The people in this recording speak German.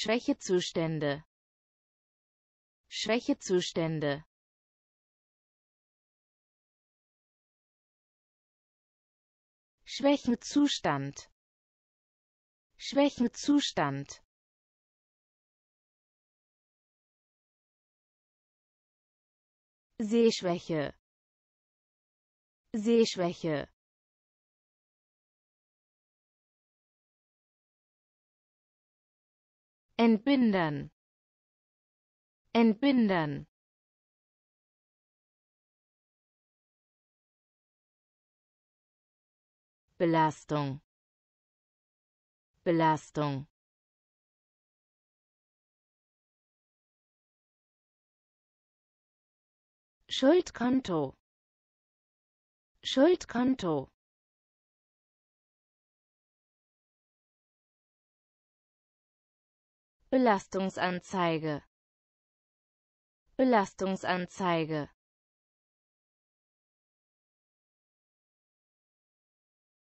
Schwächezustände Schwächezustände Schwächenzustand Schwächenzustand Sehschwäche Sehschwäche Entbindern. Entbindern. Belastung. Belastung. Schuldkonto. Schuldkonto. Belastungsanzeige Belastungsanzeige